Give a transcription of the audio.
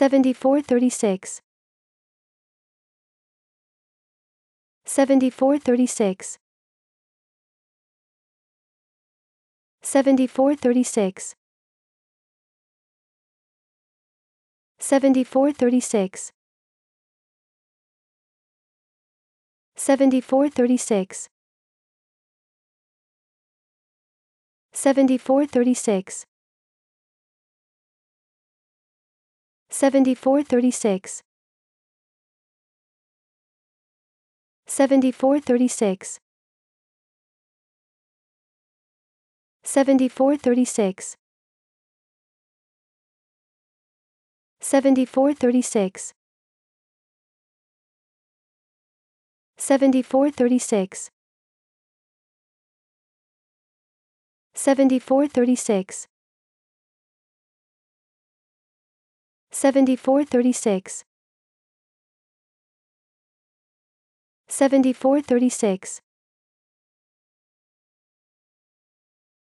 7436 7436 7436 7436 7436 7436 7436 7436 7436 7436 7436 7436 7436 7436